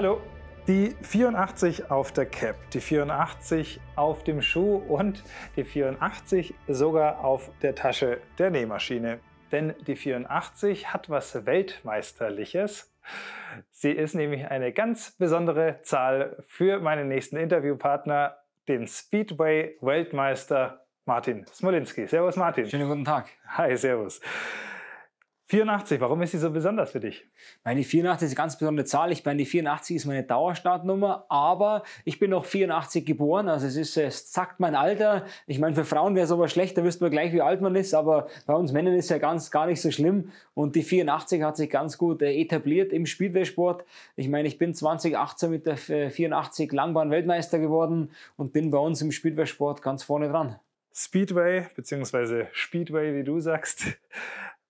Hallo. Die 84 auf der Cap, die 84 auf dem Schuh und die 84 sogar auf der Tasche der Nähmaschine. Denn die 84 hat was Weltmeisterliches. Sie ist nämlich eine ganz besondere Zahl für meinen nächsten Interviewpartner, den Speedway-Weltmeister Martin Smolinski. Servus Martin. Schönen guten Tag. Hi, servus. 84, warum ist sie so besonders für dich? Meine 84 ist eine ganz besondere Zahl. Ich meine, die 84 ist meine Dauerstartnummer, aber ich bin noch 84 geboren, also es ist es zackt mein Alter. Ich meine, für Frauen wäre es aber schlecht, da wüsste man gleich, wie alt man ist, aber bei uns Männern ist es ja ganz gar nicht so schlimm und die 84 hat sich ganz gut äh, etabliert im speedway Ich meine, ich bin 2018 mit der 84 äh, Langbahn-Weltmeister geworden und bin bei uns im speedway ganz vorne dran. Speedway, beziehungsweise Speedway, wie du sagst,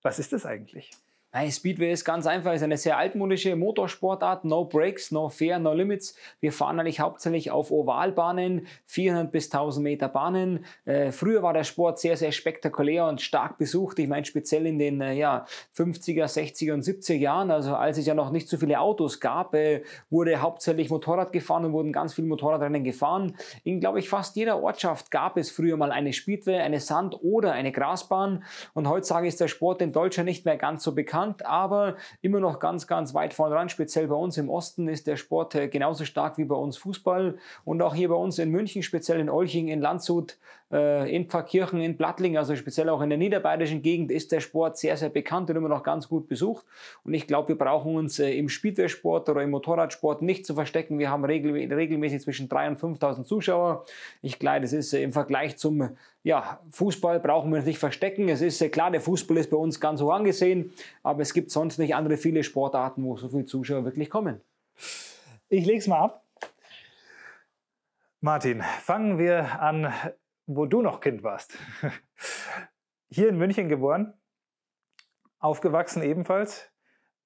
was ist das eigentlich? Nein, Speedway ist ganz einfach, ist eine sehr altmodische Motorsportart. No Breaks, no Fair, no Limits. Wir fahren eigentlich hauptsächlich auf Ovalbahnen, 400 bis 1000 Meter Bahnen. Äh, früher war der Sport sehr, sehr spektakulär und stark besucht. Ich meine, speziell in den äh, ja, 50er, 60er und 70er Jahren, also als es ja noch nicht so viele Autos gab, äh, wurde hauptsächlich Motorrad gefahren und wurden ganz viele Motorradrennen gefahren. In, glaube ich, fast jeder Ortschaft gab es früher mal eine Speedway, eine Sand- oder eine Grasbahn. Und heutzutage ist der Sport in Deutschland nicht mehr ganz so bekannt bekannt, aber immer noch ganz, ganz weit vorne dran. Speziell bei uns im Osten ist der Sport äh, genauso stark wie bei uns Fußball. Und auch hier bei uns in München, speziell in Olching, in Landshut, äh, in Pfarrkirchen, in Plattling, also speziell auch in der niederbayerischen Gegend, ist der Sport sehr, sehr bekannt und immer noch ganz gut besucht. Und ich glaube, wir brauchen uns äh, im speedway oder im Motorradsport nicht zu verstecken. Wir haben regelmäßig zwischen 3.000 und 5.000 Zuschauer. Ich glaube, das ist äh, im Vergleich zum ja, Fußball brauchen wir uns nicht verstecken. Es ist klar, der Fußball ist bei uns ganz hoch angesehen, aber es gibt sonst nicht andere viele Sportarten, wo so viele Zuschauer wirklich kommen. Ich lege es mal ab. Martin, fangen wir an wo du noch Kind warst. Hier in München geboren, aufgewachsen ebenfalls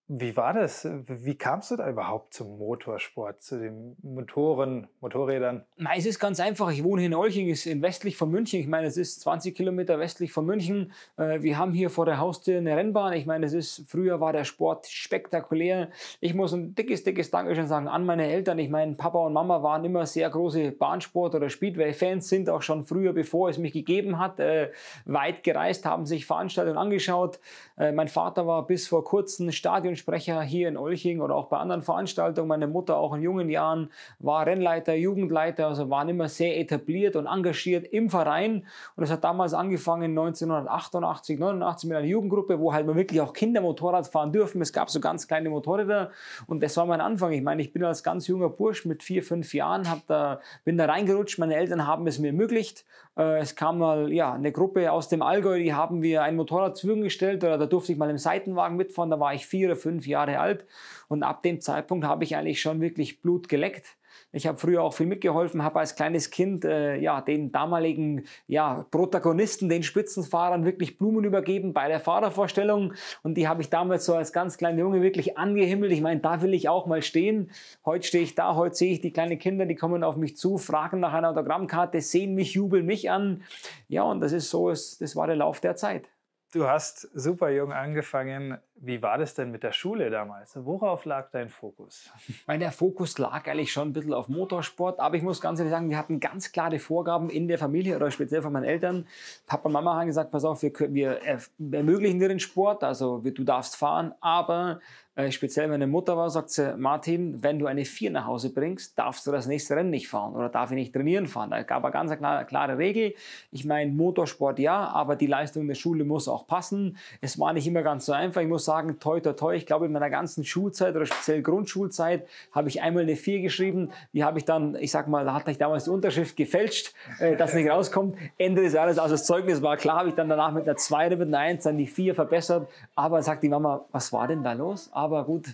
wie war das? Wie kamst du da überhaupt zum Motorsport, zu den Motoren, Motorrädern? Na, es ist ganz einfach. Ich wohne in Olching, ist äh, westlich von München. Ich meine, es ist 20 Kilometer westlich von München. Äh, wir haben hier vor der Haustür eine Rennbahn. Ich meine, es ist, früher war der Sport spektakulär. Ich muss ein dickes, dickes Dankeschön sagen an meine Eltern. Ich meine, Papa und Mama waren immer sehr große Bahnsport- oder Speedway-Fans, sind auch schon früher, bevor es mich gegeben hat, äh, weit gereist, haben sich Veranstaltungen angeschaut. Mein Vater war bis vor kurzem Stadion Stadionsprecher hier in Olching oder auch bei anderen Veranstaltungen. Meine Mutter auch in jungen Jahren war Rennleiter, Jugendleiter, also waren immer sehr etabliert und engagiert im Verein. Und das hat damals angefangen 1988, 89 mit einer Jugendgruppe, wo halt man wirklich auch Kinder Motorrad fahren dürfen. Es gab so ganz kleine Motorräder und das war mein Anfang. Ich meine, ich bin als ganz junger Bursch mit vier, fünf Jahren, hab da, bin da reingerutscht. Meine Eltern haben es mir ermöglicht äh, es kam mal ja, eine Gruppe aus dem Allgäu, die haben wir ein Motorrad zwischengestellt oder da durfte ich mal im Seitenwagen mitfahren, da war ich vier oder fünf Jahre alt und ab dem Zeitpunkt habe ich eigentlich schon wirklich Blut geleckt. Ich habe früher auch viel mitgeholfen, habe als kleines Kind äh, ja, den damaligen ja, Protagonisten, den Spitzenfahrern wirklich Blumen übergeben bei der Fahrervorstellung und die habe ich damals so als ganz kleiner Junge wirklich angehimmelt. Ich meine, da will ich auch mal stehen. Heute stehe ich da, heute sehe ich die kleinen Kinder, die kommen auf mich zu, fragen nach einer Autogrammkarte, sehen mich, jubeln mich an. Ja, und das ist so, das war der Lauf der Zeit. Du hast super jung angefangen, wie war das denn mit der Schule damals? Worauf lag dein Fokus? Mein der Fokus lag eigentlich schon ein bisschen auf Motorsport, aber ich muss ganz ehrlich sagen, wir hatten ganz klare Vorgaben in der Familie oder speziell von meinen Eltern. Papa und Mama haben gesagt, pass auf, wir, äh, wir ermöglichen dir den Sport, also du darfst fahren, aber äh, speziell meine Mutter war, sagt sie, Martin, wenn du eine Vier nach Hause bringst, darfst du das nächste Rennen nicht fahren oder darf ich nicht trainieren fahren. Da gab es ganz eine klare, klare Regel. Ich meine, Motorsport ja, aber die Leistung in der Schule muss auch passen. Es war nicht immer ganz so einfach. Ich muss sagen, sagen, toi, toi, toi. Ich glaube, in meiner ganzen Schulzeit oder speziell Grundschulzeit habe ich einmal eine 4 geschrieben. Die habe ich dann, ich sag mal, da hatte ich damals die Unterschrift gefälscht, äh, dass nicht rauskommt. Ende des Jahres, also das Zeugnis war klar, habe ich dann danach mit einer 2 oder mit einer 1 dann die 4 verbessert. Aber sagt die Mama, was war denn da los? Aber gut,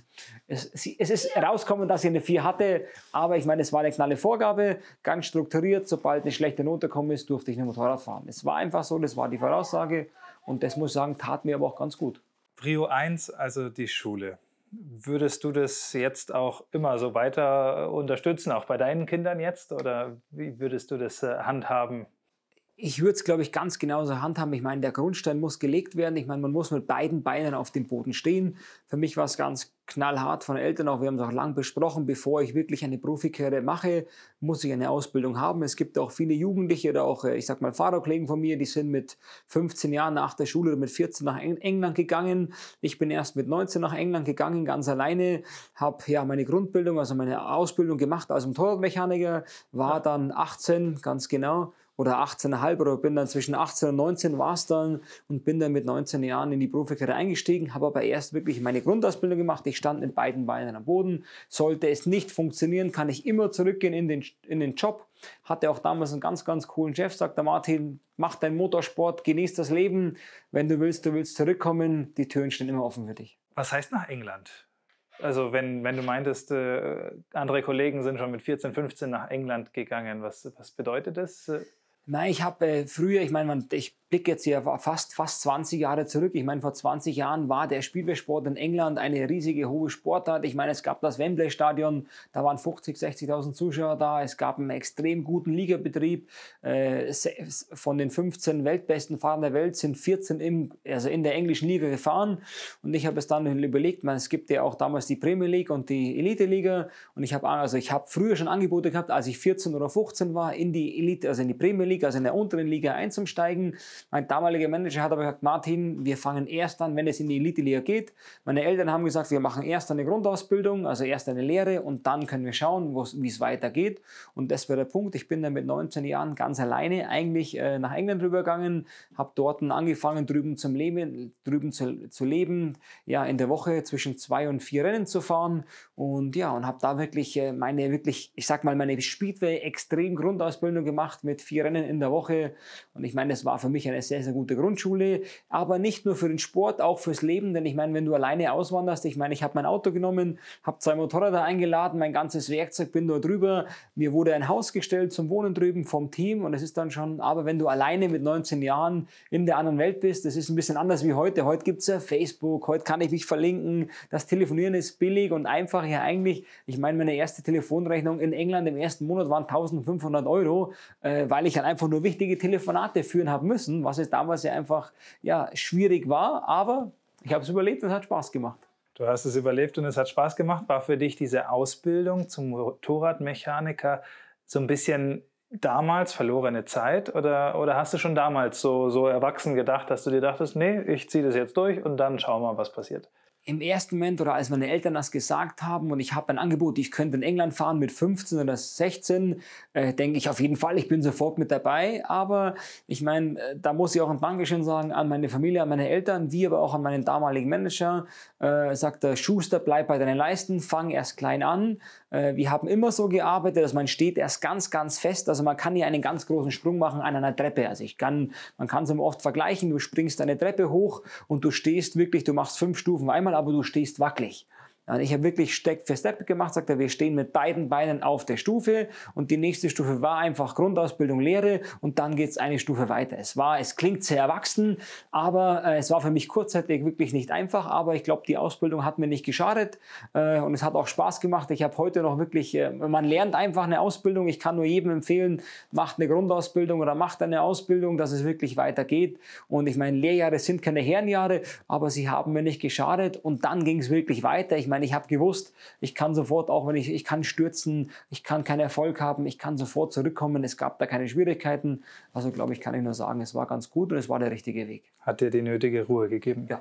es, es ist rausgekommen, dass ich eine 4 hatte. Aber ich meine, es war eine knalle Vorgabe, ganz strukturiert. Sobald eine schlechte Note kommen ist, durfte ich ein Motorrad fahren. Es war einfach so, das war die Voraussage. Und das muss ich sagen, tat mir aber auch ganz gut. Prio 1, also die Schule. Würdest du das jetzt auch immer so weiter äh, unterstützen, auch bei deinen Kindern jetzt? Oder wie würdest du das äh, handhaben? Ich würde es, glaube ich, ganz genauso handhaben. Ich meine, der Grundstein muss gelegt werden. Ich meine, man muss mit beiden Beinen auf dem Boden stehen. Für mich war es ganz knallhart von Eltern auch, wir haben es auch lang besprochen, bevor ich wirklich eine Profikarriere mache, muss ich eine Ausbildung haben. Es gibt auch viele Jugendliche oder auch, äh, ich sag mal, Fahrerkollegen von mir, die sind mit 15 Jahren nach der Schule oder mit 14 nach England gegangen. Ich bin erst mit 19 nach England gegangen, ganz alleine, habe ja meine Grundbildung, also meine Ausbildung gemacht als Motorradmechaniker, war dann 18, ganz genau, oder 18,5 oder bin dann zwischen 18 und 19 war es dann und bin dann mit 19 Jahren in die Profikarriere eingestiegen, habe aber erst wirklich meine Grundausbildung gemacht. Ich stand mit beiden Beinen am Boden. Sollte es nicht funktionieren, kann ich immer zurückgehen in den, in den Job. Hatte auch damals einen ganz, ganz coolen Chef, sagte Martin, mach deinen Motorsport, genieß das Leben. Wenn du willst, du willst zurückkommen. Die Türen stehen immer offen für dich. Was heißt nach England? Also wenn, wenn du meintest, äh, andere Kollegen sind schon mit 14, 15 nach England gegangen, was, was bedeutet das? Nein, ich habe äh, früher, ich meine, ich blicke jetzt hier fast, fast 20 Jahre zurück. Ich meine, vor 20 Jahren war der Spielwehrsport in England eine riesige, hohe Sportart. Ich meine, es gab das Wembley-Stadion, da waren 50, 60.000 Zuschauer da. Es gab einen extrem guten Ligabetrieb. Äh, von den 15 weltbesten Fahrern der Welt sind 14 im, also in der englischen Liga gefahren. Und ich habe es dann überlegt, man, es gibt ja auch damals die Premier League und die Elite-Liga. Und ich habe also ich früher schon Angebote gehabt, als ich 14 oder 15 war, in die Elite, also in die Premier League League, also in der unteren Liga einzusteigen. Mein damaliger Manager hat aber gesagt, Martin, wir fangen erst an, wenn es in die Elite-Liga geht. Meine Eltern haben gesagt, wir machen erst eine Grundausbildung, also erst eine Lehre und dann können wir schauen, wie es weitergeht. Und das war der Punkt. Ich bin dann mit 19 Jahren ganz alleine eigentlich äh, nach England rübergegangen, habe dort angefangen, drüben, zum leben, drüben zu, zu leben, ja, in der Woche zwischen zwei und vier Rennen zu fahren und ja, und habe da wirklich äh, meine, wirklich, ich sag mal, meine Speedway-Extrem-Grundausbildung gemacht mit vier Rennen in der Woche. Und ich meine, das war für mich eine sehr, sehr gute Grundschule. Aber nicht nur für den Sport, auch fürs Leben. Denn ich meine, wenn du alleine auswanderst, ich meine, ich habe mein Auto genommen, habe zwei Motorräder eingeladen, mein ganzes Werkzeug, bin dort drüber. Mir wurde ein Haus gestellt zum Wohnen drüben vom Team. Und es ist dann schon, aber wenn du alleine mit 19 Jahren in der anderen Welt bist, das ist ein bisschen anders wie heute. Heute gibt es ja Facebook, heute kann ich mich verlinken. Das Telefonieren ist billig und einfach. Ja, eigentlich, ich meine, meine erste Telefonrechnung in England im ersten Monat waren 1500 Euro, äh, weil ich dann einfach einfach nur wichtige Telefonate führen habe müssen, was es damals ja einfach ja, schwierig war. Aber ich habe es überlebt und es hat Spaß gemacht. Du hast es überlebt und es hat Spaß gemacht. War für dich diese Ausbildung zum Motorradmechaniker so ein bisschen damals verlorene Zeit oder, oder hast du schon damals so, so erwachsen gedacht, dass du dir dachtest, nee, ich ziehe das jetzt durch und dann schauen wir mal, was passiert? im ersten Moment oder als meine Eltern das gesagt haben und ich habe ein Angebot, ich könnte in England fahren mit 15 oder 16, äh, denke ich auf jeden Fall, ich bin sofort mit dabei. Aber ich meine, äh, da muss ich auch ein Dankeschön sagen an meine Familie, an meine Eltern, wie aber auch an meinen damaligen Manager. Äh, sagt der Schuster, bleib bei deinen Leisten, fang erst klein an, äh, wir haben immer so gearbeitet, dass man steht erst ganz, ganz fest. Also man kann hier einen ganz großen Sprung machen an einer Treppe. Also ich kann, man kann es immer oft vergleichen. Du springst eine Treppe hoch und du stehst wirklich, du machst fünf Stufen einmal, aber du stehst wackelig. Und ich habe wirklich Step für Step gemacht, sagte er, wir stehen mit beiden Beinen auf der Stufe und die nächste Stufe war einfach Grundausbildung, Lehre und dann geht es eine Stufe weiter. Es war, es klingt sehr erwachsen, aber äh, es war für mich kurzzeitig wirklich nicht einfach, aber ich glaube, die Ausbildung hat mir nicht geschadet äh, und es hat auch Spaß gemacht. Ich habe heute noch wirklich, äh, man lernt einfach eine Ausbildung. Ich kann nur jedem empfehlen, macht eine Grundausbildung oder macht eine Ausbildung, dass es wirklich weitergeht. Und ich meine, Lehrjahre sind keine Herrenjahre, aber sie haben mir nicht geschadet und dann ging es wirklich weiter. Ich meine, meine, ich habe gewusst, ich kann sofort, auch wenn ich, ich kann stürzen, ich kann keinen Erfolg haben, ich kann sofort zurückkommen, es gab da keine Schwierigkeiten. Also glaube ich, kann ich nur sagen, es war ganz gut und es war der richtige Weg. Hat dir die nötige Ruhe gegeben? Ja.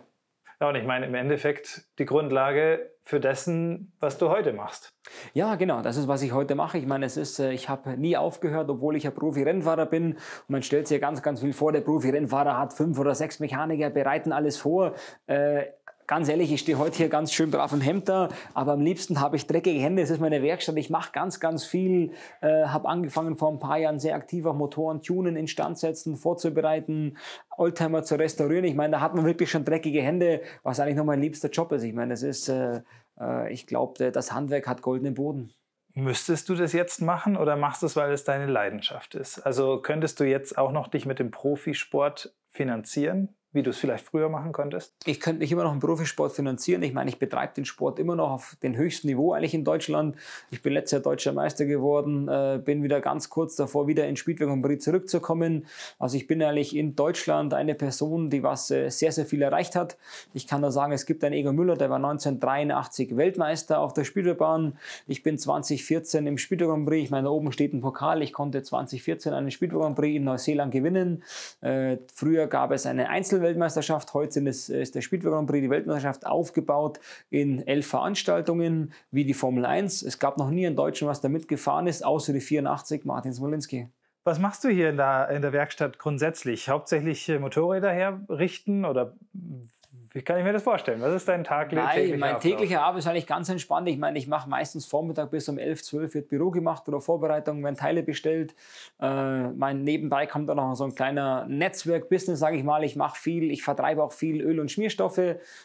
Ja, und ich meine, im Endeffekt die Grundlage für dessen, was du heute machst. Ja, genau, das ist, was ich heute mache. Ich meine, es ist, äh, ich habe nie aufgehört, obwohl ich ein Profi-Rennfahrer bin. Und man stellt sich ja ganz, ganz viel vor, der Profi-Rennfahrer hat fünf oder sechs Mechaniker, bereiten alles vor. Äh, ganz ehrlich, ich stehe heute hier ganz schön brav im Hemd da, aber am liebsten habe ich dreckige Hände, es ist meine Werkstatt, ich mache ganz, ganz viel, äh, habe angefangen vor ein paar Jahren sehr aktiv auf Motoren tunen, instand setzen, vorzubereiten, Oldtimer zu restaurieren. Ich meine, da hat man wirklich schon dreckige Hände, was eigentlich noch mein liebster Job ist. Ich meine, das ist, äh, äh, ich glaube, das Handwerk hat goldenen Boden. Müsstest du das jetzt machen oder machst du es, weil es deine Leidenschaft ist? Also könntest du jetzt auch noch dich mit dem Profisport finanzieren? wie du es vielleicht früher machen könntest? Ich könnte mich immer noch im Profisport finanzieren. Ich meine, ich betreibe den Sport immer noch auf dem höchsten Niveau eigentlich in Deutschland. Ich bin letztes Jahr deutscher Meister geworden, äh, bin wieder ganz kurz davor, wieder in Spielberg und zurückzukommen. Also ich bin eigentlich in Deutschland eine Person, die was äh, sehr, sehr viel erreicht hat. Ich kann da sagen, es gibt einen Ego Müller, der war 1983 Weltmeister auf der Spielbahn. Ich bin 2014 im Spielberg und Ich meine, da oben steht ein Pokal. Ich konnte 2014 einen Spielberg und in Neuseeland gewinnen. Äh, früher gab es eine Einzel Einzelweltmeisterschaft, heute es, äh, ist der Spielberg Grand Prix, die Weltmeisterschaft aufgebaut in elf Veranstaltungen, wie die Formel 1. Es gab noch nie einen Deutschen, was da mitgefahren ist, außer die 84, Martin Smolinski. Was machst du hier in der, in der Werkstatt grundsätzlich? Hauptsächlich äh, Motorräder herrichten oder wie kann ich mir das vorstellen? Was ist dein Tag Nein, täglicher mein täglicher Abend ist eigentlich ganz entspannt. Ich meine, ich mache meistens Vormittag bis um 11, 12 wird Büro gemacht oder Vorbereitungen, werden Teile bestellt. Äh, mein Nebenbei kommt dann noch so ein kleiner Netzwerk-Business, sage ich mal. Ich mache viel, ich vertreibe auch viel Öl und Schmierstoffe,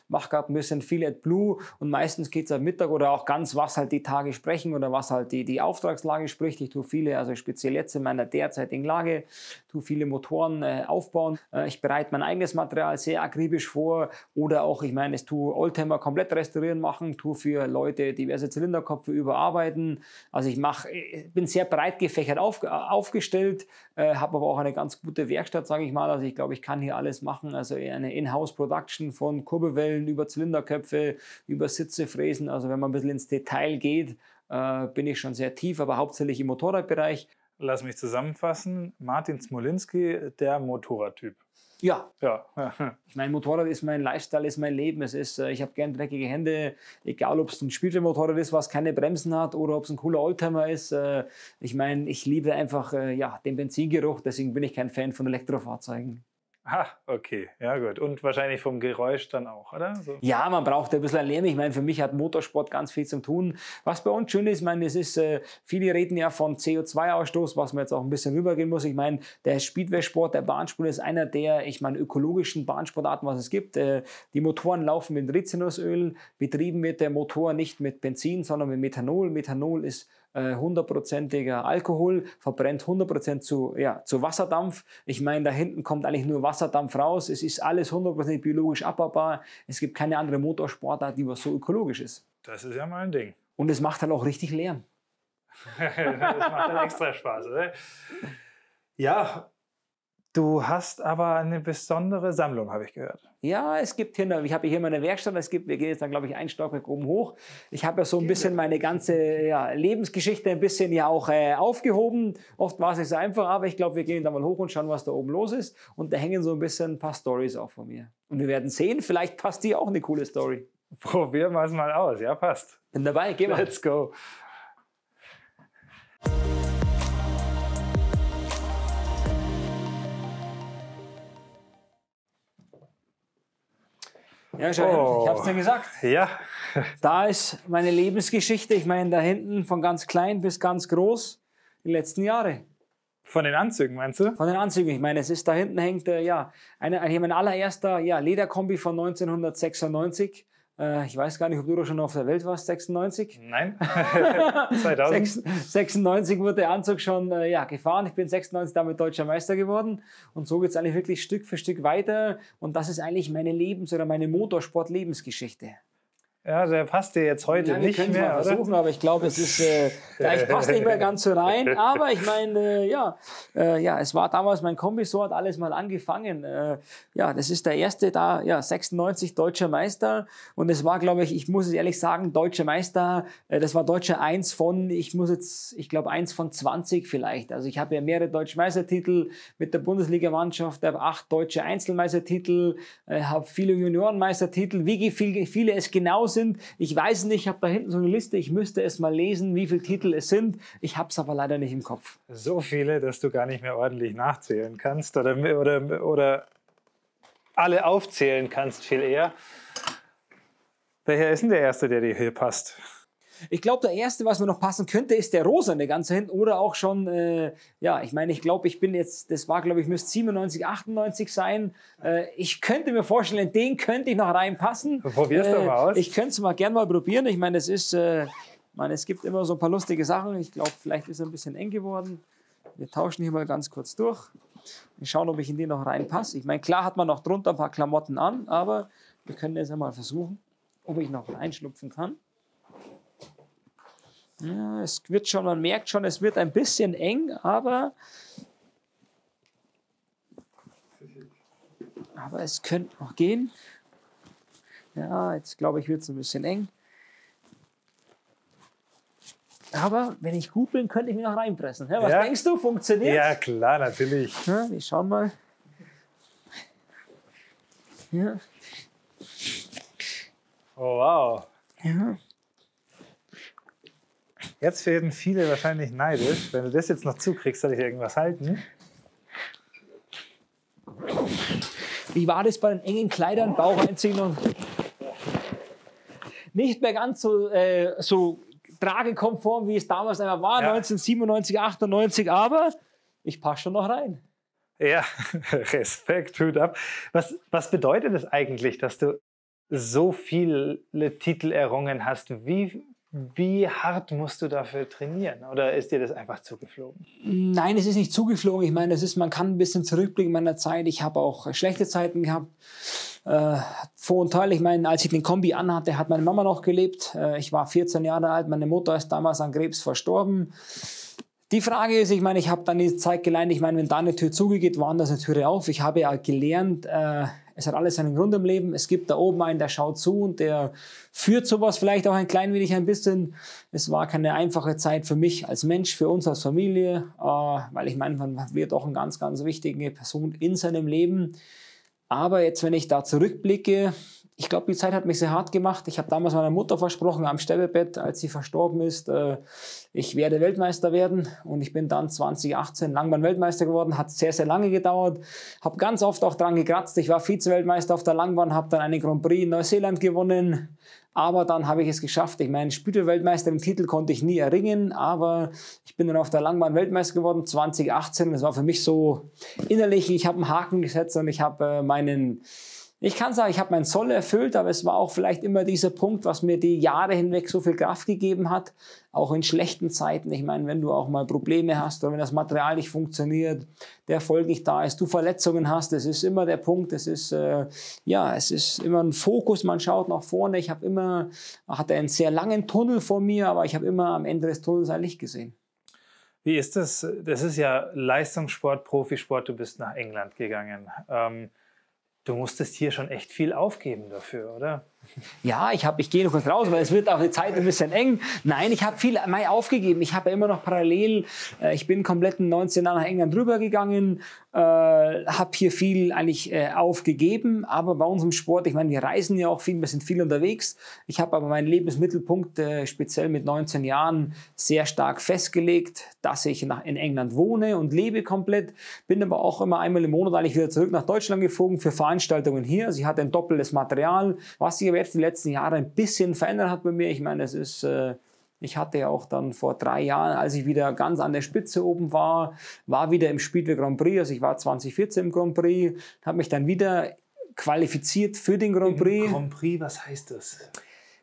mache gerade ein bisschen viel AdBlue und meistens geht es am Mittag oder auch ganz, was halt die Tage sprechen oder was halt die, die Auftragslage spricht. Ich tue viele, also speziell jetzt in meiner derzeitigen Lage, tue viele Motoren äh, aufbauen. Äh, ich bereite mein eigenes Material sehr akribisch vor oder auch, ich meine, es tue Oldtimer komplett restaurieren machen, tue für Leute diverse Zylinderköpfe überarbeiten. Also ich mache, äh, bin sehr breit gefächert auf, äh, aufgestellt, äh, habe aber auch eine ganz gute Werkstatt, sage ich mal. Also ich glaube, ich kann hier alles machen. Also eine In-house-Production von Kurbelwellen über Zylinderköpfe, über Sitze fräsen. Also wenn man ein bisschen ins Detail geht, äh, bin ich schon sehr tief, aber hauptsächlich im Motorradbereich. Lass mich zusammenfassen. Martin Smolinski, der Motorradtyp. Ja. ja. mein Motorrad ist mein Lifestyle, ist mein Leben. Es ist, äh, ich habe gern dreckige Hände, egal ob es ein Spielzeugmotorrad ist, was keine Bremsen hat oder ob es ein cooler Oldtimer ist. Äh, ich meine, ich liebe einfach äh, ja, den Benzingeruch, deswegen bin ich kein Fan von Elektrofahrzeugen. Ha, okay, ja gut. Und wahrscheinlich vom Geräusch dann auch, oder? So. Ja, man braucht ein bisschen Lärm. Ich meine, für mich hat Motorsport ganz viel zu tun. Was bei uns schön ist, ich meine, es ist, äh, viele reden ja von CO2-Ausstoß, was man jetzt auch ein bisschen rübergehen muss. Ich meine, der Speedway-Sport, der Bahnsport ist einer der, ich meine, ökologischen Bahnsportarten, was es gibt. Äh, die Motoren laufen mit Rizinusöl, betrieben wird der Motor nicht mit Benzin, sondern mit Methanol. Methanol ist äh, hundertprozentiger Alkohol, verbrennt 100% zu, ja, zu Wasserdampf. Ich meine, da hinten kommt eigentlich nur Wasserdampf raus. Es ist alles 100% biologisch abbaubar. Es gibt keine andere Motorsportart, die was so ökologisch ist. Das ist ja mal ein Ding. Und es macht halt auch richtig Lärm. das macht dann extra Spaß, oder? Ja, Du hast aber eine besondere Sammlung, habe ich gehört. Ja, es gibt hier, ich habe hier meine Werkstatt, es gibt, wir gehen jetzt dann, glaube ich, einen Stockwerk oben hoch. Ich habe ja so ein bisschen meine ganze ja, Lebensgeschichte ein bisschen ja auch äh, aufgehoben. Oft war es nicht so einfach, aber ich glaube, wir gehen da mal hoch und schauen, was da oben los ist. Und da hängen so ein bisschen ein paar Stories auch von mir. Und wir werden sehen, vielleicht passt die auch eine coole Story. Probieren wir es mal aus, ja, passt. Bin dabei, gehen wir. Let's go. Ja, schon. Oh. Ich hab's dir oh. gesagt. Ja. Da ist meine Lebensgeschichte. Ich meine, da hinten von ganz klein bis ganz groß, die letzten Jahre. Von den Anzügen, meinst du? Von den Anzügen. Ich meine, es ist da hinten hängt, äh, ja, eine, ein, mein allererster ja, Lederkombi von 1996. Äh, ich weiß gar nicht, ob du da schon auf der Welt warst, 96? Nein, 2000. 96 wurde der Anzug schon äh, ja, gefahren. Ich bin 96 damit deutscher Meister geworden. Und so geht es eigentlich wirklich Stück für Stück weiter. Und das ist eigentlich meine Lebens- oder meine Motorsport-Lebensgeschichte. Ja, der also passt dir jetzt heute ja, nicht mehr. mehr. Mal versuchen, aber ich glaube, es ist, äh, ja, ich passe nicht mehr ganz so rein. Aber ich meine, äh, ja, äh, ja, es war damals mein Kombi, so hat alles mal angefangen. Äh, ja, das ist der erste da, ja, 96 deutscher Meister. Und es war, glaube ich, ich muss es ehrlich sagen, deutscher Meister, äh, das war deutscher eins von, ich muss jetzt, ich glaube, eins von 20 vielleicht. Also ich habe ja mehrere deutsche Meistertitel mit der Bundesligamannschaft, habe acht deutsche Einzelmeistertitel, äh, habe viele Juniorenmeistertitel, wie viele, viele es genauso sind. Ich weiß nicht, ich habe da hinten so eine Liste, ich müsste es mal lesen, wie viele Titel es sind. Ich habe es aber leider nicht im Kopf. So viele, dass du gar nicht mehr ordentlich nachzählen kannst oder, oder, oder alle aufzählen kannst, viel eher. Welcher ist denn der Erste, der dir hier passt? Ich glaube, der erste, was mir noch passen könnte, ist der Rosa, der ganze hinten oder auch schon, äh, ja, ich meine, ich glaube, ich bin jetzt, das war, glaube ich, müsste 97, 98 sein. Äh, ich könnte mir vorstellen, den könnte ich noch reinpassen. Probier's äh, doch mal aus. Ich könnte es mal gerne mal probieren. Ich meine, es ist, äh, man, es gibt immer so ein paar lustige Sachen. Ich glaube, vielleicht ist er ein bisschen eng geworden. Wir tauschen hier mal ganz kurz durch. Wir schauen, ob ich in den noch reinpasse. Ich meine, klar hat man noch drunter ein paar Klamotten an, aber wir können jetzt einmal versuchen, ob ich noch reinschlupfen kann. Ja, es wird schon, man merkt schon, es wird ein bisschen eng, aber, aber es könnte noch gehen. Ja, jetzt glaube ich, wird es ein bisschen eng. Aber wenn ich gut bin, könnte ich mich noch reinpressen. was ja. denkst du, funktioniert? Ja, klar, natürlich. Ja, wir schauen mal. Ja. Oh, wow. Ja. Jetzt werden viele wahrscheinlich neidisch. Wenn du das jetzt noch zukriegst, soll ich irgendwas halten. Wie war das bei den engen Kleidern? Bauch einziehen und nicht mehr ganz so, äh, so tragekonform, wie es damals einmal war, ja. 1997, 98, aber ich passe schon noch rein. Ja, Respekt, Hut ab. Was, was bedeutet es das eigentlich, dass du so viele Titel errungen hast? Wie, wie hart musst du dafür trainieren? Oder ist dir das einfach zugeflogen? Nein, es ist nicht zugeflogen. Ich meine, das ist, man kann ein bisschen zurückblicken in meiner Zeit. Ich habe auch schlechte Zeiten gehabt. Äh, vor und Teil, ich meine, als ich den Kombi anhatte, hat meine Mama noch gelebt. Äh, ich war 14 Jahre alt. Meine Mutter ist damals an Krebs verstorben. Die Frage ist, ich meine, ich habe dann die Zeit gelernt. Ich meine, wenn da eine Tür zugeht, waren das eine Türe auf. Ich habe ja gelernt, äh, es hat alles seinen Grund im Leben. Es gibt da oben einen, der schaut zu und der führt sowas vielleicht auch ein klein wenig ein bisschen. Es war keine einfache Zeit für mich als Mensch, für uns als Familie, äh, weil ich meine, man wird auch eine ganz, ganz wichtige Person in seinem Leben. Aber jetzt, wenn ich da zurückblicke, ich glaube, die Zeit hat mich sehr hart gemacht. Ich habe damals meiner Mutter versprochen, am Sterbebett, als sie verstorben ist, äh, ich werde Weltmeister werden. Und ich bin dann 2018 Langbahn-Weltmeister geworden. Hat sehr, sehr lange gedauert. Habe ganz oft auch dran gekratzt. Ich war Vize-Weltmeister auf der Langbahn, habe dann einen Grand Prix in Neuseeland gewonnen. Aber dann habe ich es geschafft. Ich meine, Spitze-Weltmeister im Titel konnte ich nie erringen, aber ich bin dann auf der Langbahn Weltmeister geworden 2018. Das war für mich so innerlich, ich habe einen Haken gesetzt und ich habe äh, meinen ich kann sagen, ich habe meinen Soll erfüllt, aber es war auch vielleicht immer dieser Punkt, was mir die Jahre hinweg so viel Kraft gegeben hat, auch in schlechten Zeiten. Ich meine, wenn du auch mal Probleme hast oder wenn das Material nicht funktioniert, der Erfolg nicht da ist, du Verletzungen hast, das ist immer der Punkt. Das ist äh, ja, es ist immer ein Fokus. Man schaut nach vorne. Ich habe immer, hatte einen sehr langen Tunnel vor mir, aber ich habe immer am Ende des Tunnels ein Licht gesehen. Wie ist das? Das ist ja Leistungssport, Profisport. Du bist nach England gegangen. Ähm Du musstest hier schon echt viel aufgeben dafür, oder? ja, ich, ich gehe noch kurz raus, weil es wird auch die Zeit ein bisschen eng. Nein, ich habe viel Mai aufgegeben. Ich habe immer noch parallel, äh, ich bin komplett 19 Jahre nach England rübergegangen, äh, habe hier viel eigentlich äh, aufgegeben. Aber bei unserem Sport, ich meine, wir reisen ja auch viel, wir sind viel unterwegs. Ich habe aber meinen Lebensmittelpunkt äh, speziell mit 19 Jahren sehr stark festgelegt, dass ich nach, in England wohne und lebe komplett. Bin aber auch immer einmal im Monat eigentlich wieder zurück nach Deutschland geflogen für Veranstaltungen hier. Sie also hat ein doppeltes Material, was ich Pflegewert die letzten Jahre ein bisschen verändert hat bei mir. Ich meine, es ist, äh, ich hatte ja auch dann vor drei Jahren, als ich wieder ganz an der Spitze oben war, war wieder im Spiel Grand Prix. Also ich war 2014 im Grand Prix, habe mich dann wieder qualifiziert für den Grand Prix. Im Grand Prix, was heißt das?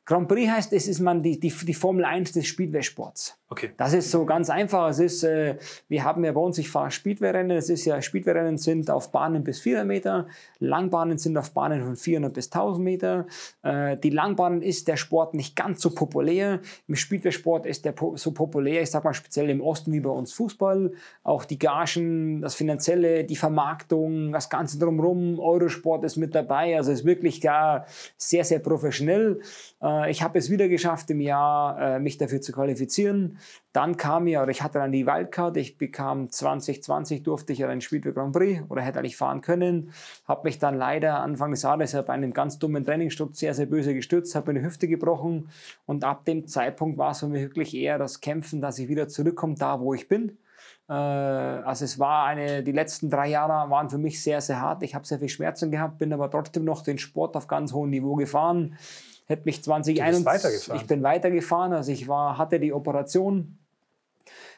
Grand Prix heißt, es ist man die, die, die Formel 1 des Spielwehrsports. Okay. Das ist so ganz einfach. Es ist, äh, wir haben ja bei uns, ich fahre speedway Es ist ja, speedway sind auf Bahnen bis 400 Meter. Langbahnen sind auf Bahnen von 400 bis 1000 Meter. Äh, die Langbahnen ist der Sport nicht ganz so populär. Im speedway ist der po so populär, ich sag mal speziell im Osten wie bei uns Fußball. Auch die Gagen, das Finanzielle, die Vermarktung, das Ganze drumherum. Eurosport ist mit dabei. Also ist wirklich ja sehr, sehr professionell. Äh, ich habe es wieder geschafft, im Jahr äh, mich dafür zu qualifizieren. Dann kam mir, oder ich hatte dann die Wildcard, ich bekam 2020, durfte ich ja dann Spiel für Grand Prix oder hätte eigentlich fahren können. Habe mich dann leider Anfang des Jahres bei einem ganz dummen Trainingssturz sehr, sehr böse gestürzt, habe meine Hüfte gebrochen und ab dem Zeitpunkt war es für mich wirklich eher das Kämpfen, dass ich wieder zurückkomme, da wo ich bin. Äh, also es war eine, die letzten drei Jahre waren für mich sehr, sehr hart. Ich habe sehr viel Schmerzen gehabt, bin aber trotzdem noch den Sport auf ganz hohem Niveau gefahren hätte mich 2021. Ich bin weitergefahren, also ich war, hatte die Operation,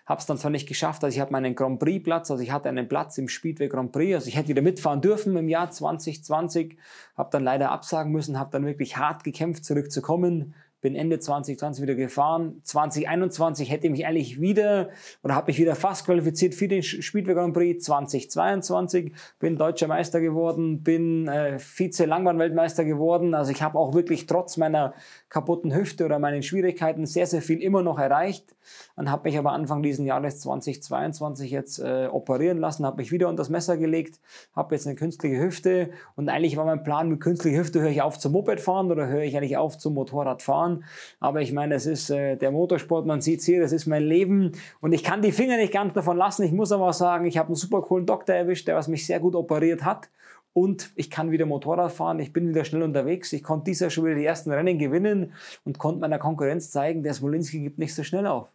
habe es dann zwar nicht geschafft, also ich habe meinen Grand Prix Platz, also ich hatte einen Platz im Speedway Grand Prix, also ich hätte wieder mitfahren dürfen im Jahr 2020, habe dann leider absagen müssen, habe dann wirklich hart gekämpft zurückzukommen, bin Ende 2020 wieder gefahren. 2021 hätte ich mich eigentlich wieder oder habe ich wieder fast qualifiziert für den Speedway Grand Prix 2022. Bin deutscher Meister geworden, bin äh, Vize-Langbahn-Weltmeister geworden. Also ich habe auch wirklich trotz meiner kaputten Hüfte oder meinen Schwierigkeiten sehr, sehr viel immer noch erreicht. Dann habe mich aber Anfang dieses Jahres 2022 jetzt äh, operieren lassen, habe mich wieder unter das Messer gelegt, habe jetzt eine künstliche Hüfte und eigentlich war mein Plan, mit künstlicher Hüfte höre ich auf zum Moped fahren oder höre ich eigentlich auf zum Motorrad fahren. Jahren. Aber ich meine, es ist äh, der Motorsport, man sieht es hier, das ist mein Leben. Und ich kann die Finger nicht ganz davon lassen. Ich muss aber auch sagen, ich habe einen super coolen Doktor erwischt, der was mich sehr gut operiert hat. Und ich kann wieder Motorrad fahren, ich bin wieder schnell unterwegs. Ich konnte Jahr schon wieder die ersten Rennen gewinnen und konnte meiner Konkurrenz zeigen, der Smolinski gibt nicht so schnell auf.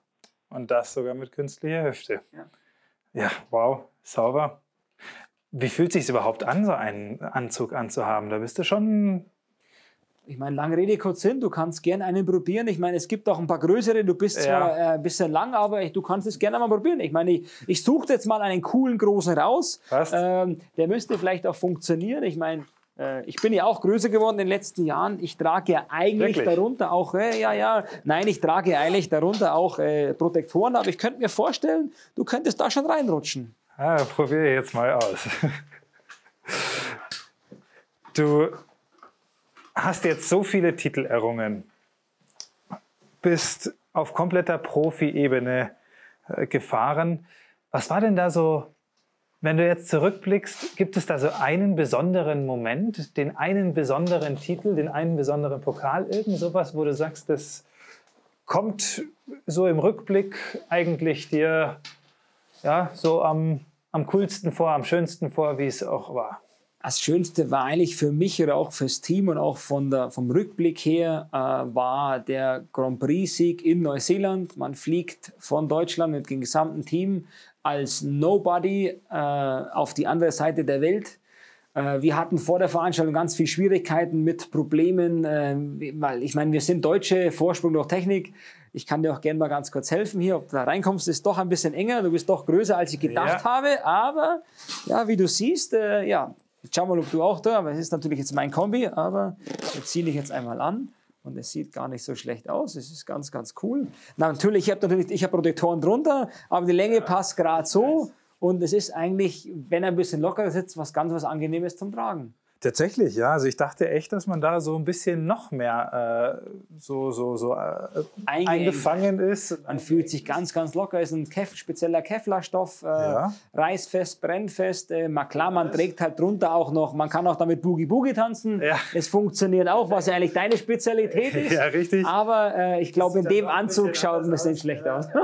Und das sogar mit künstlicher Hüfte. Ja, ja wow, sauber. Wie fühlt es sich überhaupt an, so einen Anzug anzuhaben? Da bist du schon ich meine, lange Rede, kurz hin, du kannst gerne einen probieren. Ich meine, es gibt auch ein paar größere, du bist ja. zwar äh, ein bisschen lang, aber ich, du kannst es gerne mal probieren. Ich meine, ich, ich suche jetzt mal einen coolen, großen raus. Ähm, der müsste vielleicht auch funktionieren. Ich meine, äh, ich bin ja auch größer geworden in den letzten Jahren. Ich trage ja eigentlich Wirklich? darunter auch, äh, ja, ja, nein, ich trage eigentlich darunter auch äh, Protektoren, aber ich könnte mir vorstellen, du könntest da schon reinrutschen. Ah, probiere jetzt mal aus. du hast jetzt so viele Titel errungen, bist auf kompletter Profi-Ebene äh, gefahren. Was war denn da so, wenn du jetzt zurückblickst, gibt es da so einen besonderen Moment, den einen besonderen Titel, den einen besonderen Pokal, irgend sowas, wo du sagst, das kommt so im Rückblick eigentlich dir ja, so am, am coolsten vor, am schönsten vor, wie es auch war? das Schönste war eigentlich für mich oder auch fürs Team und auch von der, vom Rückblick her äh, war der Grand Prix-Sieg in Neuseeland. Man fliegt von Deutschland mit dem gesamten Team als Nobody äh, auf die andere Seite der Welt. Äh, wir hatten vor der Veranstaltung ganz viele Schwierigkeiten mit Problemen, äh, weil ich meine, wir sind Deutsche, Vorsprung durch Technik. Ich kann dir auch gerne mal ganz kurz helfen hier, ob du da reinkommst, ist doch ein bisschen enger, du bist doch größer, als ich gedacht ja. habe, aber ja, wie du siehst, äh, ja, Schauen wir mal, ob du auch da, weil es ist natürlich jetzt mein Kombi, aber ich ziehe ich jetzt einmal an und es sieht gar nicht so schlecht aus. Es ist ganz, ganz cool. Na, natürlich, ich habe natürlich, ich habe Protektoren drunter, aber die Länge passt gerade so und es ist eigentlich, wenn er ein bisschen lockerer sitzt, was ganz was Angenehmes zum Tragen. Tatsächlich, ja. Also ich dachte echt, dass man da so ein bisschen noch mehr äh, so, so, so äh, eingefangen ist. Man fühlt sich ganz, ganz locker. Es Ist ein Kef spezieller Kevlarstoff, äh, ja. reißfest, brennfest. Äh, klar, man trägt halt drunter auch noch, man kann auch damit Boogie Boogie tanzen. Ja. Es funktioniert auch, was ja eigentlich deine Spezialität ist. Ja, richtig. Aber äh, ich glaube, in dem Anzug schaut man es nicht schlecht aus.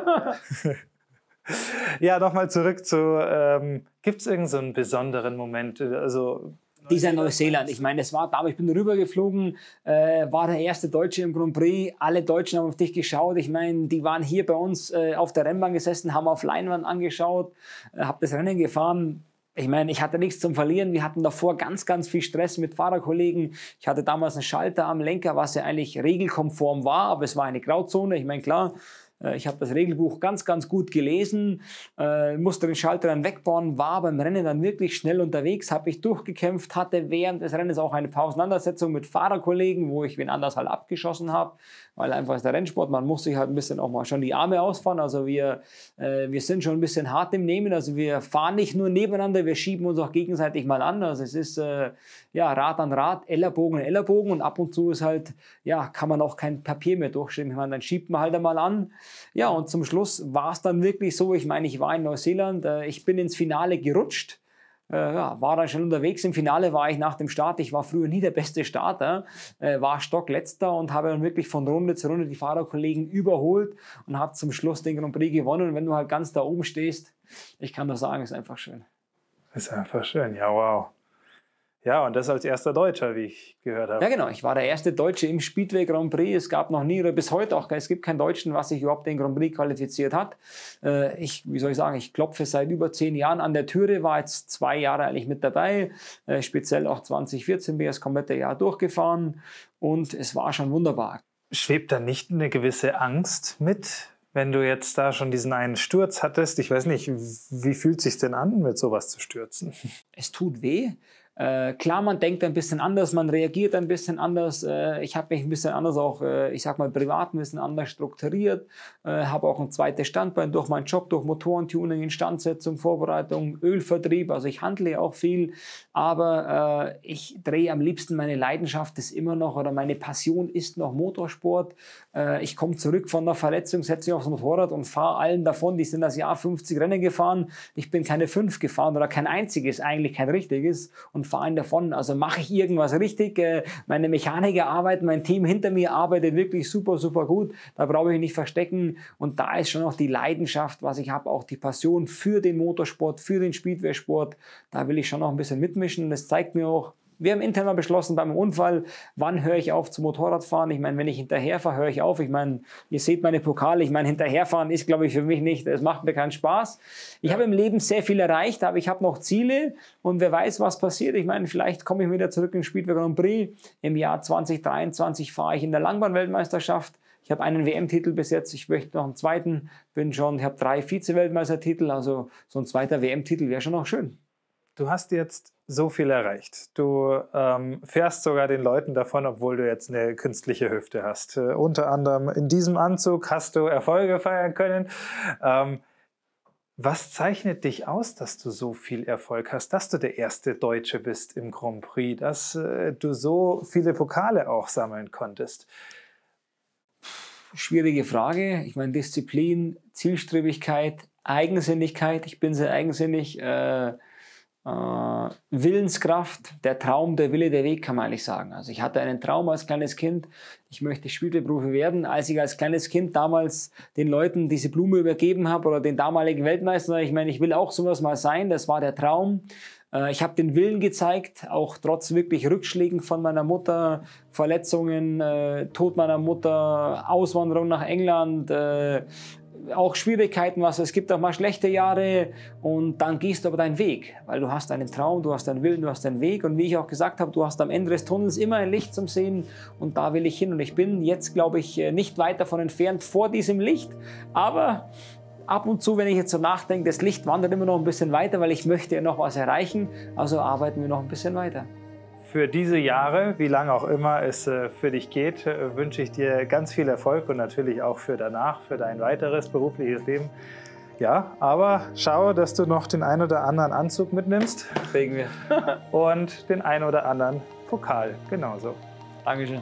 Ja, nochmal zurück zu, ähm, gibt es irgendeinen so besonderen Moment? Also dieser Neuseeland. Ich meine, es war da, ich bin rübergeflogen, äh, war der erste Deutsche im Grand Prix. Alle Deutschen haben auf dich geschaut. Ich meine, die waren hier bei uns äh, auf der Rennbahn gesessen, haben auf Leinwand angeschaut, äh, habe das Rennen gefahren. Ich meine, ich hatte nichts zum Verlieren. Wir hatten davor ganz, ganz viel Stress mit Fahrerkollegen. Ich hatte damals einen Schalter am Lenker, was ja eigentlich regelkonform war, aber es war eine Grauzone. Ich meine, klar, äh, ich habe das Regelbuch ganz, ganz gut gelesen, äh, musste den Schalter dann wegbohren, war beim Rennen dann wirklich schnell unterwegs, habe ich durchgekämpft, hatte während des Rennens auch eine Auseinandersetzung mit Fahrerkollegen, wo ich wen anders halt abgeschossen habe weil einfach ist der Rennsport, man muss sich halt ein bisschen auch mal schon die Arme ausfahren. Also wir, äh, wir sind schon ein bisschen hart im Nehmen. Also wir fahren nicht nur nebeneinander, wir schieben uns auch gegenseitig mal an. Also es ist äh, ja Rad an Rad, Ellerbogen an Ellerbogen und ab und zu ist halt, ja, kann man auch kein Papier mehr durchschieben. Ich meine, dann schiebt man halt einmal an. Ja, und zum Schluss war es dann wirklich so. Ich meine, ich war in Neuseeland, äh, ich bin ins Finale gerutscht äh, ja, war da schon unterwegs. Im Finale war ich nach dem Start, ich war früher nie der beste Starter, äh, war Stockletzter und habe dann wirklich von Runde zu Runde die Fahrerkollegen überholt und habe zum Schluss den Grand Prix gewonnen. Und wenn du halt ganz da oben stehst, ich kann nur sagen, ist einfach schön. Ist einfach schön, ja, wow. Ja, und das als erster Deutscher, wie ich gehört habe. Ja, genau. Ich war der erste Deutsche im Speedway Grand Prix. Es gab noch nie oder bis heute auch, es gibt keinen Deutschen, was sich überhaupt den Grand Prix qualifiziert hat. Äh, ich, wie soll ich sagen, ich klopfe seit über zehn Jahren an der Türe, war jetzt zwei Jahre eigentlich mit dabei. Äh, speziell auch 2014 bin ich das komplette Jahr durchgefahren und es war schon wunderbar. Schwebt da nicht eine gewisse Angst mit? wenn du jetzt da schon diesen einen Sturz hattest, ich weiß nicht, wie fühlt es sich denn an, mit sowas zu stürzen? Es tut weh, äh, klar, man denkt ein bisschen anders, man reagiert ein bisschen anders. Äh, ich habe mich ein bisschen anders auch, äh, ich sag mal, privat ein bisschen anders strukturiert, äh, habe auch ein zweites Standbein durch meinen Job, durch Motorentuning, Instandsetzung, Vorbereitung, Ölvertrieb. Also ich handle ja auch viel, aber äh, ich drehe am liebsten meine Leidenschaft ist immer noch oder meine Passion ist noch Motorsport. Äh, ich komme zurück von einer Verletzung, setze mich aufs Motorrad und fahre allen davon, die sind das Jahr 50 Rennen gefahren. Ich bin keine fünf gefahren oder kein einziges, eigentlich kein richtiges und Fahren davon. Also mache ich irgendwas richtig, äh, meine Mechaniker arbeiten, mein Team hinter mir arbeitet wirklich super, super gut. Da brauche ich nicht verstecken. Und da ist schon noch die Leidenschaft, was ich habe, auch die Passion für den Motorsport, für den Speedway-Sport. Da will ich schon noch ein bisschen mitmischen. Und das zeigt mir auch, wir haben intern mal beschlossen, beim Unfall, wann höre ich auf zum Motorradfahren? Ich meine, wenn ich hinterherfahre, höre ich auf. Ich meine, ihr seht meine Pokale. Ich meine, hinterherfahren ist, glaube ich, für mich nicht. Es macht mir keinen Spaß. Ich ja. habe im Leben sehr viel erreicht, aber ich habe noch Ziele und wer weiß, was passiert. Ich meine, vielleicht komme ich wieder zurück ins Spielberg Grand Prix. Im Jahr 2023 fahre ich in der Langbahnweltmeisterschaft. Ich habe einen WM-Titel bis jetzt, ich möchte noch einen zweiten, bin schon, ich habe drei Vize-Weltmeistertitel, also so ein zweiter WM-Titel wäre schon noch schön du hast jetzt so viel erreicht. Du ähm, fährst sogar den Leuten davon, obwohl du jetzt eine künstliche Hüfte hast. Äh, unter anderem in diesem Anzug hast du Erfolge feiern können. Ähm, was zeichnet dich aus, dass du so viel Erfolg hast, dass du der erste Deutsche bist im Grand Prix, dass äh, du so viele Pokale auch sammeln konntest? Schwierige Frage. Ich meine, Disziplin, Zielstrebigkeit, Eigensinnigkeit. Ich bin sehr eigensinnig. Äh äh, Willenskraft, der Traum, der Wille, der Weg, kann man eigentlich sagen. Also ich hatte einen Traum als kleines Kind, ich möchte Spielberufe werden. Als ich als kleines Kind damals den Leuten diese Blume übergeben habe oder den damaligen Weltmeister, ich meine, ich will auch sowas mal sein, das war der Traum. Äh, ich habe den Willen gezeigt, auch trotz wirklich Rückschlägen von meiner Mutter, Verletzungen, äh, Tod meiner Mutter, Auswanderung nach England, auch Schwierigkeiten, was es gibt auch mal schlechte Jahre und dann gehst du aber deinen Weg, weil du hast einen Traum, du hast einen Willen, du hast einen Weg und wie ich auch gesagt habe, du hast am Ende des Tunnels immer ein Licht zum Sehen und da will ich hin und ich bin jetzt, glaube ich, äh, nicht weit davon entfernt vor diesem Licht, aber ab und zu, wenn ich jetzt so nachdenke, das Licht wandert immer noch ein bisschen weiter, weil ich möchte ja noch was erreichen, also arbeiten wir noch ein bisschen weiter für diese Jahre, wie lange auch immer es äh, für dich geht, äh, wünsche ich dir ganz viel Erfolg und natürlich auch für danach, für dein weiteres berufliches Leben. Ja, aber schau, dass du noch den ein oder anderen Anzug mitnimmst. Kriegen wir. und den ein oder anderen Pokal, genauso. Dankeschön.